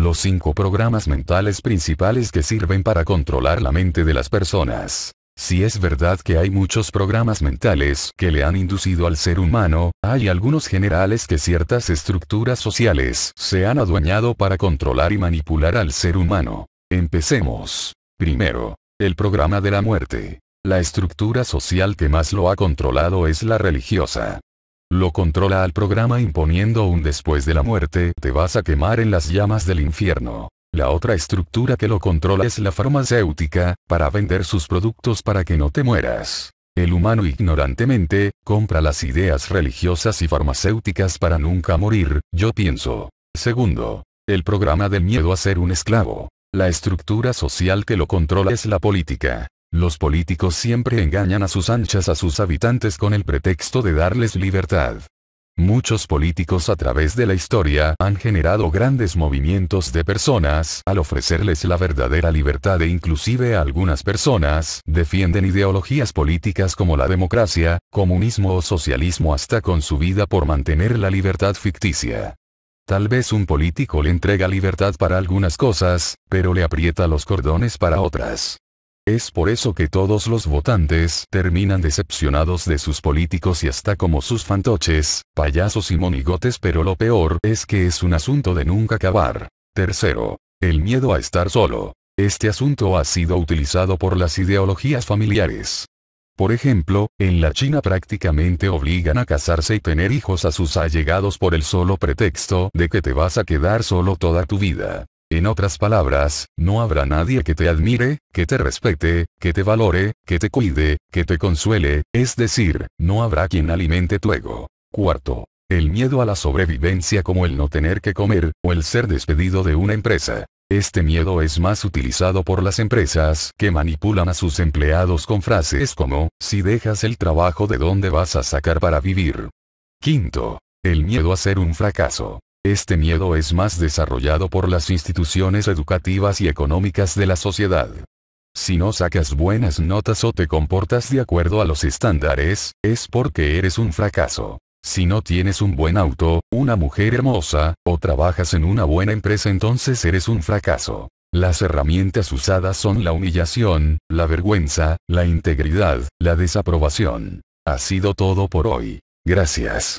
Los cinco programas mentales principales que sirven para controlar la mente de las personas. Si es verdad que hay muchos programas mentales que le han inducido al ser humano, hay algunos generales que ciertas estructuras sociales se han adueñado para controlar y manipular al ser humano. Empecemos. Primero, el programa de la muerte. La estructura social que más lo ha controlado es la religiosa. Lo controla al programa imponiendo un después de la muerte te vas a quemar en las llamas del infierno. La otra estructura que lo controla es la farmacéutica, para vender sus productos para que no te mueras. El humano ignorantemente, compra las ideas religiosas y farmacéuticas para nunca morir, yo pienso. Segundo, el programa del miedo a ser un esclavo. La estructura social que lo controla es la política. Los políticos siempre engañan a sus anchas a sus habitantes con el pretexto de darles libertad. Muchos políticos a través de la historia han generado grandes movimientos de personas al ofrecerles la verdadera libertad e inclusive algunas personas defienden ideologías políticas como la democracia, comunismo o socialismo hasta con su vida por mantener la libertad ficticia. Tal vez un político le entrega libertad para algunas cosas, pero le aprieta los cordones para otras. Es por eso que todos los votantes terminan decepcionados de sus políticos y hasta como sus fantoches, payasos y monigotes pero lo peor es que es un asunto de nunca acabar. Tercero. El miedo a estar solo. Este asunto ha sido utilizado por las ideologías familiares. Por ejemplo, en la China prácticamente obligan a casarse y tener hijos a sus allegados por el solo pretexto de que te vas a quedar solo toda tu vida. En otras palabras, no habrá nadie que te admire, que te respete, que te valore, que te cuide, que te consuele, es decir, no habrá quien alimente tu ego. Cuarto. El miedo a la sobrevivencia como el no tener que comer, o el ser despedido de una empresa. Este miedo es más utilizado por las empresas que manipulan a sus empleados con frases como, si dejas el trabajo de dónde vas a sacar para vivir. Quinto. El miedo a ser un fracaso. Este miedo es más desarrollado por las instituciones educativas y económicas de la sociedad. Si no sacas buenas notas o te comportas de acuerdo a los estándares, es porque eres un fracaso. Si no tienes un buen auto, una mujer hermosa, o trabajas en una buena empresa entonces eres un fracaso. Las herramientas usadas son la humillación, la vergüenza, la integridad, la desaprobación. Ha sido todo por hoy. Gracias.